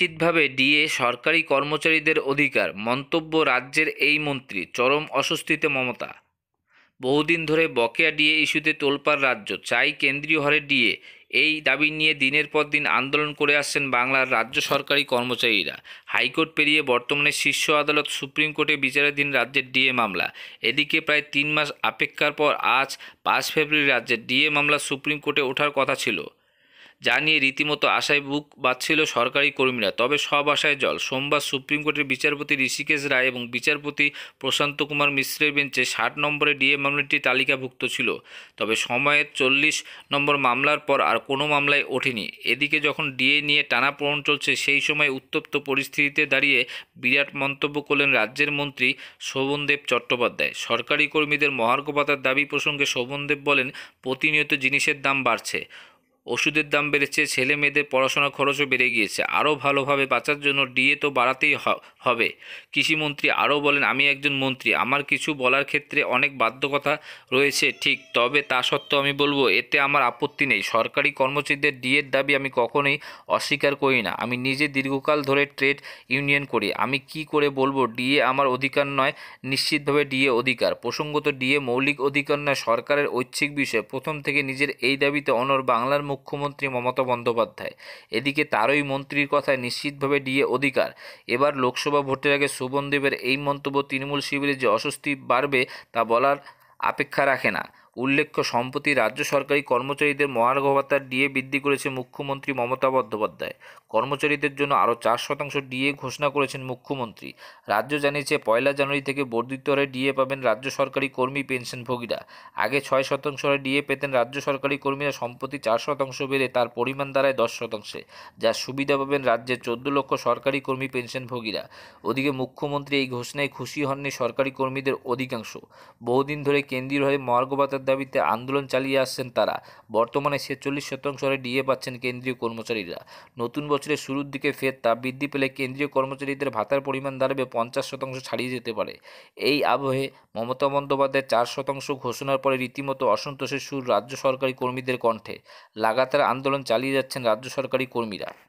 নিশ্চিতভাবে ডিএ সরকারি কর্মচারীদের অধিকার মন্তব্য রাজ্যের এই মন্ত্রী চরম অস্বস্তিতে মমতা বহুদিন ধরে বকেয়া ডিএ ইস্যুতে তোলপাড় রাজ্য চাই কেন্দ্রীয় হরে ডিএ এই দাবি নিয়ে দিনের পর দিন আন্দোলন করে আসছেন বাংলার রাজ্য সরকারি কর্মচারীরা হাইকোর্ট পেরিয়ে বর্তমানে শীর্ষ আদালত সুপ্রিম কোর্টে বিচারাধীন রাজ্যের ডিএ মামলা এদিকে প্রায় তিন মাস অপেক্ষার পর আজ পাঁচ ফেব্রুয়ারি রাজ্যের ডিএ মামলা সুপ্রিম কোর্টে ওঠার কথা ছিল যা নিয়ে রীতিমতো আশায় বুক বাঁধছিল সরকারি কর্মীরা তবে সব আশায় জল সোমবার সুপ্রিম কোর্টের বিচারপতি ঋষিকেশ রায় এবং বিচারপতি প্রশান্ত কুমার মিশ্রের বেঞ্চে ষাট নম্বরে ডিএ মামলাটি তালিকাভুক্ত ছিল তবে সময়ের চল্লিশ নম্বর মামলার পর আর কোনো মামলায় ওঠেনি এদিকে যখন ডিএ নিয়ে টানাপোড়ন চলছে সেই সময় উত্তপ্ত পরিস্থিতিতে দাঁড়িয়ে বিরাট মন্তব্য করলেন রাজ্যের মন্ত্রী শোভনদেব চট্টোপাধ্যায় সরকারি কর্মীদের মহার্ঘ ভাতার দাবি প্রসঙ্গে শোভনদেব বলেন প্রতিনিয়ত জিনিসের দাম বাড়ছে ওষুধের দাম বেড়েছে ছেলে মেয়েদের পড়াশোনার খরচও বেড়ে গিয়েছে আরও ভালোভাবে বাঁচার জন্য ডিএ তো বাড়াতেই হবে কৃষিমন্ত্রী আরও বলেন আমি একজন মন্ত্রী আমার কিছু বলার ক্ষেত্রে অনেক বাধ্যকতা রয়েছে ঠিক তবে তা সত্ত্বেও আমি বলবো এতে আমার আপত্তি নেই সরকারি কর্মচারীদের ডিএর দাবি আমি কখনোই অস্বীকার করি না আমি নিজে দীর্ঘকাল ধরে ট্রেড ইউনিয়ন করি আমি কি করে বলবো ডিএ আমার অধিকার নয় নিশ্চিতভাবে ডিএ অধিকার প্রসঙ্গত ডিএ মৌলিক অধিকার নয় সরকারের ঐচ্ছিক বিষয় প্রথম থেকে নিজের এই দাবিতে অনর বাংলার মুখ মুখ্যমন্ত্রী মমতা বন্দ্যোপাধ্যায় এদিকে তারই মন্ত্রীর কথায় নিশ্চিতভাবে ডিএ অধিকার এবার লোকসভা ভোটের আগে শুভনদেবের এই মন্তব্য তৃণমূল শিবিরে যে অস্বস্তি বাড়বে তা বলার অপেক্ষা রাখে না উল্লেখ্য সম্প্রতি রাজ্য সরকারি কর্মচারীদের মহার্ঘ ভাতার ডিএ বৃদ্ধি করেছে মুখ্যমন্ত্রী মমতা বন্দ্যোপাধ্যায় কর্মচারীদের জন্য আরও চার শতাংশ ডিএ ঘোষণা করেছেন মুখ্যমন্ত্রী রাজ্য জানিয়েছে পয়লা জানুয়ারি থেকে বর্ধিত হারে ডিএ পাবেন রাজ্য সরকারি কর্মী পেনশনভোগীরা আগে ছয় শতাংশ হারে ডিএ পেতেন রাজ্য সরকারি কর্মীরা সম্প্রতি চার শতাংশ বেড়ে তার পরিমাণ দাঁড়ায় দশ শতাংশে যার সুবিধা পাবেন রাজ্যের চোদ্দ লক্ষ সরকারি কর্মী পেনশনভোগীরা ওদিকে মুখ্যমন্ত্রী এই ঘোষণায় খুশি হননি সরকারি কর্মীদের অধিকাংশ বহুদিন ধরে কেন্দ্রীয়ভাবে মহার্ঘ ভাতার দাবিতে আন্দোলন চালিয়ে আসছেন তারা বর্তমানে ছেচল্লিশ শতাংশ হারে ডিএ পাচ্ছেন কেন্দ্রীয় কর্মচারীরা নতুন বছরের শুরুর দিকে ফের তা বৃদ্ধি পেলে কেন্দ্রীয় কর্মচারীদের ভাতার পরিমাণ দাঁড়াবে পঞ্চাশ শতাংশ ছাড়িয়ে যেতে পারে এই আবহে মমতা বন্দ্যোপাধ্যায় চার শতাংশ ঘোষণার পরে রীতিমতো অসন্তোষের সুর রাজ্য সরকারি কর্মীদের কণ্ঠে লাগাতার আন্দোলন চালিয়ে যাচ্ছেন রাজ্য সরকারি কর্মীরা